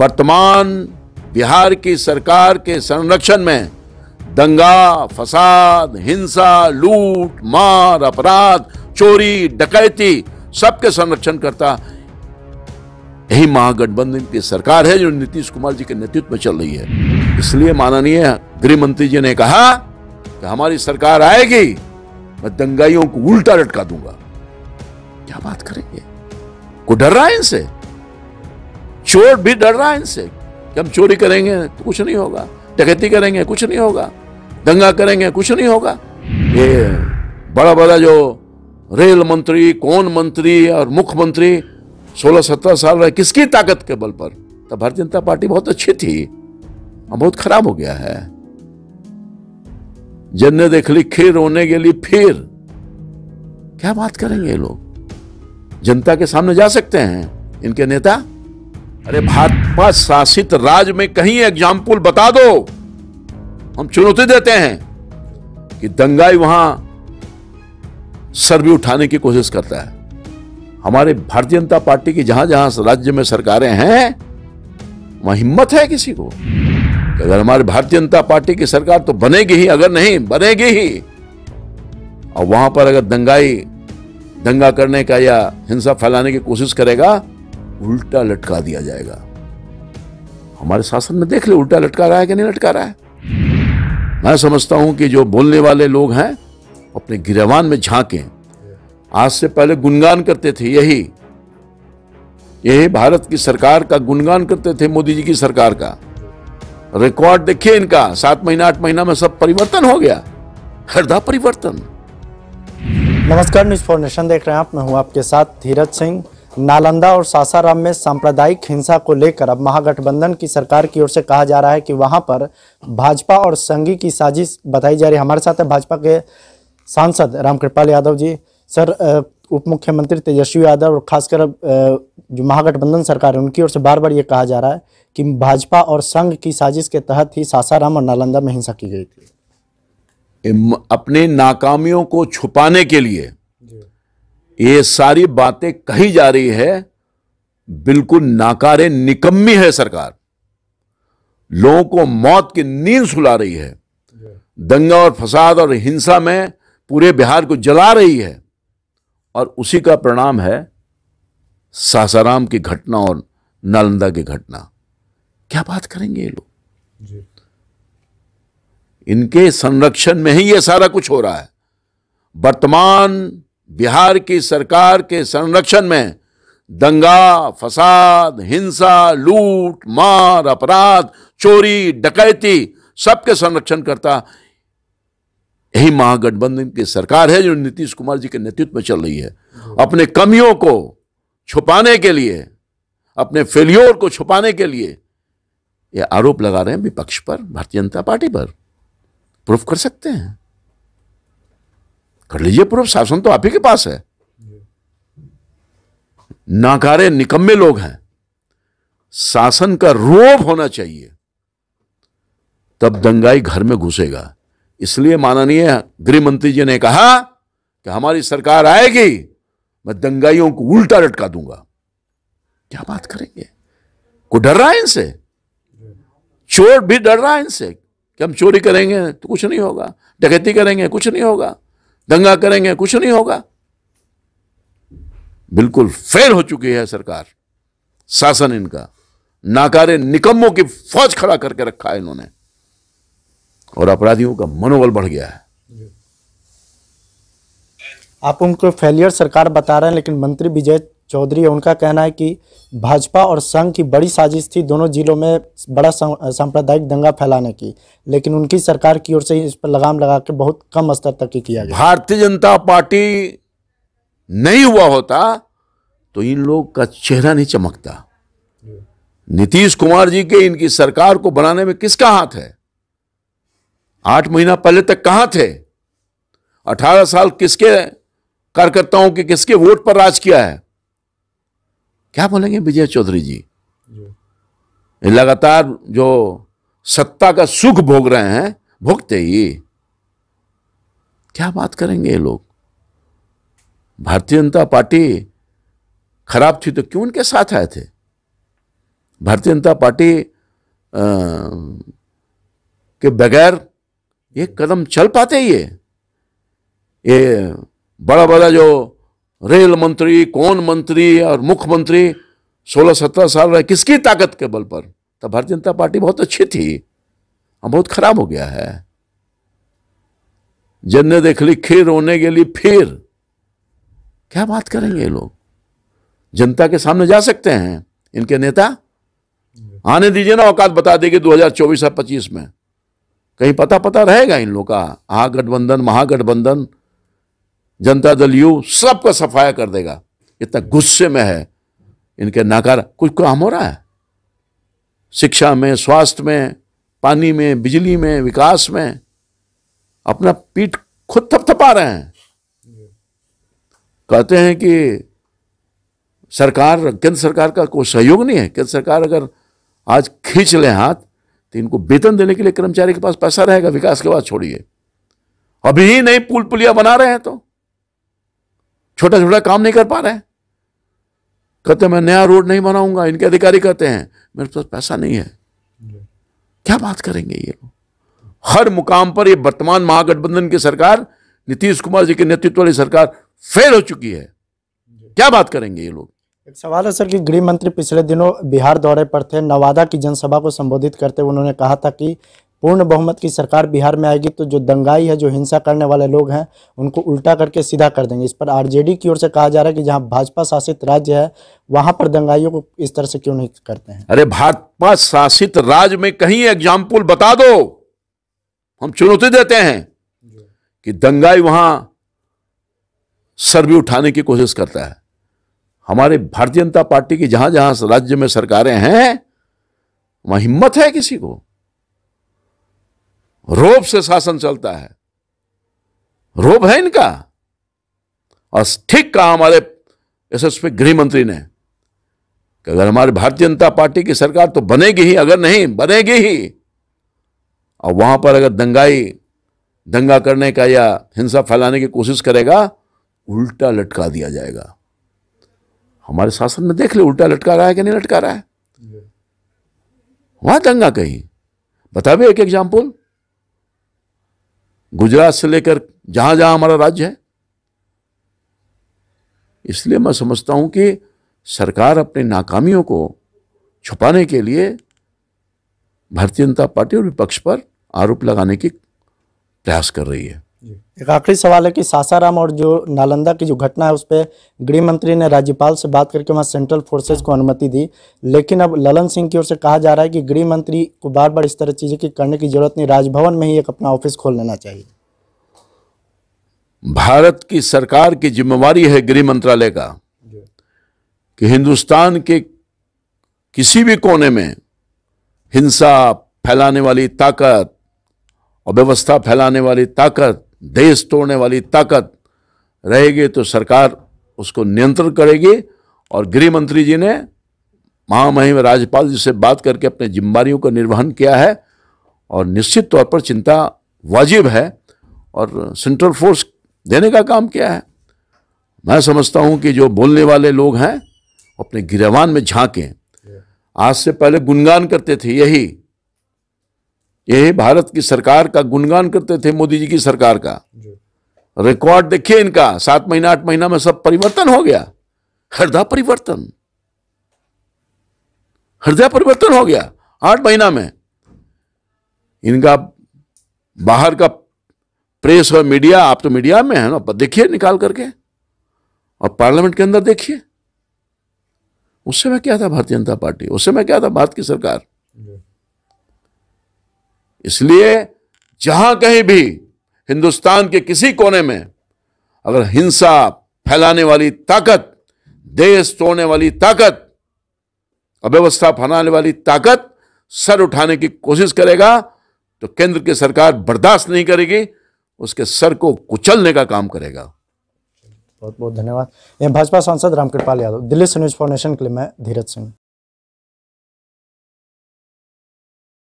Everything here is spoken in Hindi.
वर्तमान बिहार की सरकार के संरक्षण में दंगा फसाद हिंसा लूट मार अपराध चोरी डकैती सबके संरक्षण करता यही महागठबंधन की सरकार है जो नीतीश कुमार जी के नेतृत्व में चल रही है इसलिए माननीय गृह मंत्री जी ने कहा कि हमारी सरकार आएगी मैं दंगाइयों को उल्टा लटका दूंगा क्या बात करेंगे को डर रहा है इनसे चोर भी डर रहा है इनसे कि हम चोरी करेंगे तो कुछ नहीं होगा डकैती करेंगे कुछ नहीं होगा दंगा करेंगे कुछ नहीं होगा ये बड़ा बड़ा जो रेल मंत्री कौन मंत्री और मुख्यमंत्री सोलह सत्रह साल रहे किसकी ताकत के बल पर तो भारतीय जनता पार्टी बहुत अच्छी थी अब बहुत खराब हो गया है जन ने देख ली खीर रोने के लिए फिर क्या बात करेंगे ये लोग जनता के सामने जा सकते हैं इनके नेता अरे भाजपा शासित राज्य में कहीं एग्जाम्पल बता दो हम चुनौती देते हैं कि दंगाई वहां सर भी उठाने की कोशिश करता है हमारे भारतीय जनता पार्टी की जहां जहां राज्य में सरकारें हैं वहां हिम्मत है किसी को अगर हमारे भारतीय जनता पार्टी की सरकार तो बनेगी ही अगर नहीं बनेगी ही और वहां पर अगर दंगाई दंगा करने का या हिंसा फैलाने की कोशिश करेगा उल्टा लटका दिया जाएगा हमारे शासन में देख ले उल्टा लटका रहा है कि नहीं लटका रहा है मैं समझता हूं कि जो बोलने वाले लोग हैं अपने गिरवान में झांके आज से पहले गुणगान करते थे यही यही भारत की सरकार का गुणगान करते थे मोदी जी की सरकार का रिकॉर्ड देखिए इनका सात महीना आठ महीना में सब परिवर्तन हो गया हरदा परिवर्तन नमस्कार न्यूज फॉर नेशन देख रहे हैं आप मैं हूं आपके साथ धीरज सिंह नालंदा और सासाराम में सांप्रदायिक हिंसा को लेकर अब महागठबंधन की सरकार की ओर से कहा जा रहा है कि वहां पर भाजपा और संघी की साजिश बताई जा रही है हमारे साथ है भाजपा के सांसद रामकृपाल यादव जी सर उप मुख्यमंत्री तेजस्वी यादव और खासकर जो महागठबंधन सरकार है उनकी ओर से बार बार ये कहा जा रहा है कि भाजपा और संघ की साजिश के तहत ही सासाराम और नालंदा में हिंसा की गई थी अपने नाकामियों को छुपाने के लिए ये सारी बातें कही जा रही है बिल्कुल नाकारे निकम्मी है सरकार लोगों को मौत की नींद सुला रही है दंगा और फसाद और हिंसा में पूरे बिहार को जला रही है और उसी का परिणाम है सासाराम की घटना और नालंदा की घटना क्या बात करेंगे ये लोग इनके संरक्षण में ही ये सारा कुछ हो रहा है वर्तमान बिहार की सरकार के संरक्षण में दंगा फसाद हिंसा लूट मार अपराध चोरी डकैती सबके संरक्षण करता यही महागठबंधन की सरकार है जो नीतीश कुमार जी के नेतृत्व में चल रही है अपने कमियों को छुपाने के लिए अपने फेलियोर को छुपाने के लिए ये आरोप लगा रहे हैं विपक्ष पर भारतीय जनता पार्टी पर प्रूफ कर सकते हैं कर लीजिए पूर्व शासन तो आप ही के पास है नाकारे निकम्मे लोग हैं शासन का रोब होना चाहिए तब दंगाई घर में घुसेगा इसलिए माननीय गृह मंत्री जी ने कहा कि हमारी सरकार आएगी मैं दंगाइयों को उल्टा लटका दूंगा क्या बात करेंगे को डर रहा है इनसे चोर भी डर रहा है इनसे कि हम चोरी करेंगे तो कुछ नहीं होगा डकैती करेंगे कुछ नहीं होगा दंगा करेंगे कुछ नहीं होगा बिल्कुल फेल हो चुकी है सरकार शासन इनका नाकारे निकम्मों की फौज खड़ा करके रखा है इन्होंने और अपराधियों का मनोबल बढ़ गया है आप उनको फेलियर सरकार बता रहे हैं लेकिन मंत्री विजय चौधरी है उनका कहना है कि भाजपा और संघ की बड़ी साजिश थी दोनों जिलों में बड़ा सांप्रदायिक दंगा फैलाने की लेकिन उनकी सरकार की ओर से इस पर लगाम लगा के बहुत कम स्तर तक ही किया गया भारतीय जनता पार्टी नहीं हुआ होता तो इन लोग का चेहरा नहीं चमकता नीतीश कुमार जी के इनकी सरकार को बनाने में किसका हाथ है आठ महीना पहले तक कहां थे अठारह साल किसके कार्यकर्ताओं के किसके वोट पर राज किया है क्या बोलेंगे विजय चौधरी जी लगातार जो सत्ता का सुख भोग रहे हैं भोगते ही क्या बात करेंगे ये लोग भारतीय जनता पार्टी खराब थी तो क्यों उनके साथ आए थे भारतीय जनता पार्टी आ, के बगैर ये कदम चल पाते ये ये बड़ा बड़ा जो रेल मंत्री कौन मंत्री और मुख्यमंत्री सोलह सत्रह साल रहे किसकी ताकत के बल पर तो भारतीय जनता पार्टी बहुत अच्छी थी अब बहुत खराब हो गया है जन्ने देख ली खीर रोने के लिए फिर क्या बात करेंगे लोग जनता के सामने जा सकते हैं इनके नेता आने दीजिए ना औकात बता देगी 2024 और 25 में कहीं पता पता रहेगा इन लोग का महागठबंधन महागठबंधन जनता दल यू सबका सफाया कर देगा इतना गुस्से में है इनके नाकार कुछ काम हो रहा है शिक्षा में स्वास्थ्य में पानी में बिजली में विकास में अपना पीठ खुद थपथपा रहे हैं कहते हैं कि सरकार केंद्र सरकार का कोई सहयोग नहीं है केंद्र सरकार अगर आज खींच ले हाथ तो इनको वेतन देने के लिए कर्मचारी के पास पैसा रहेगा विकास के बाद छोड़िए अभी ही नहीं पुल पुलिया बना रहे हैं तो छोटा छोटा काम नहीं कर पा रहे कहते मैं नया रोड नहीं बनाऊंगा इनके अधिकारी कहते हैं मेरे पास पैसा नहीं है क्या बात करेंगे ये लोग हर मुकाम पर ये वर्तमान महागठबंधन की सरकार नीतीश कुमार जी के नेतृत्व वाली सरकार फेल हो चुकी है क्या बात करेंगे ये लोग एक सवाल है सर कि गृह मंत्री पिछले दिनों बिहार दौरे पर थे नवादा की जनसभा को संबोधित करते हुए उन्होंने कहा था कि पूर्ण बहुमत की सरकार बिहार में आएगी तो जो दंगाई है जो हिंसा करने वाले लोग हैं उनको उल्टा करके सीधा कर देंगे इस पर आरजेडी की ओर से कहा जा रहा है कि जहां भाजपा शासित राज्य है वहां पर दंगाइयों को इस तरह से क्यों नहीं करते हैं अरे भाजपा शासित राज्य में कहीं एग्जाम्पल बता दो हम चुनौती देते हैं कि दंगाई वहां सर भी उठाने की कोशिश करता है हमारे भारतीय जनता पार्टी की जहां जहां राज्य में सरकारें हैं वहां हिम्मत है किसी को रोब से शासन चलता है रोब है इनका और ठीक कहा हमारे यशस्वी गृह मंत्री ने कि अगर हमारी भारतीय जनता पार्टी की सरकार तो बनेगी ही अगर नहीं बनेगी ही और वहां पर अगर दंगाई दंगा करने का या हिंसा फैलाने की कोशिश करेगा उल्टा लटका दिया जाएगा हमारे शासन में देख ले उल्टा लटका रहा है कि नहीं लटका रहा है वहां दंगा कहीं बता भी एक एग्जाम्पल गुजरात से लेकर जहां जहां हमारा राज्य है इसलिए मैं समझता हूं कि सरकार अपने नाकामियों को छुपाने के लिए भारतीय जनता पार्टी और विपक्ष पर आरोप लगाने की प्रयास कर रही है एक आखिरी सवाल है कि सासाराम और जो नालंदा की जो घटना है उस पर गृह मंत्री ने राज्यपाल से बात करके वहाँ सेंट्रल फोर्सेज को अनुमति दी लेकिन अब ललन सिंह की ओर से कहा जा रहा है कि गृह मंत्री को बार बार इस तरह चीज़ें की करने की जरूरत नहीं राजभवन में ही एक अपना ऑफिस खोल लेना चाहिए भारत की सरकार की जिम्मेवारी है गृह मंत्रालय का कि हिंदुस्तान के किसी भी कोने में हिंसा फैलाने वाली ताकत और व्यवस्था फैलाने वाली ताकत देश तोड़ने वाली ताकत रहेगी तो सरकार उसको नियंत्रण करेगी और गृह मंत्री जी ने महामहिम राज्यपाल जी से बात करके अपने जिम्मेवारियों का निर्वहन किया है और निश्चित तौर पर चिंता वाजिब है और सेंट्रल फोर्स देने का काम किया है मैं समझता हूँ कि जो बोलने वाले लोग हैं अपने गिरवान में झांकें आज से पहले गुणगान करते थे यही ये भारत की सरकार का गुणगान करते थे मोदी जी की सरकार का रिकॉर्ड देखिए इनका सात महीना आठ महीना में सब परिवर्तन हो गया हृदय परिवर्तन हृदय परिवर्तन हो गया आठ महीना में इनका बाहर का प्रेस और मीडिया आप तो मीडिया में है ना देखिए निकाल करके और पार्लियामेंट के अंदर देखिए उस समय क्या था भारतीय जनता पार्टी उस समय क्या था भारत की सरकार इसलिए जहां कहीं भी हिंदुस्तान के किसी कोने में अगर हिंसा फैलाने वाली ताकत देश तोड़ने वाली ताकत अव्यवस्था फैलाने वाली ताकत सर उठाने की कोशिश करेगा तो केंद्र की सरकार बर्दाश्त नहीं करेगी उसके सर को कुचलने का काम करेगा बहुत बहुत धन्यवाद भाजपा सांसद रामकृपाल यादव दिल्ली से न्यूज फाउंडेशन के लिए मैं धीरज सिंह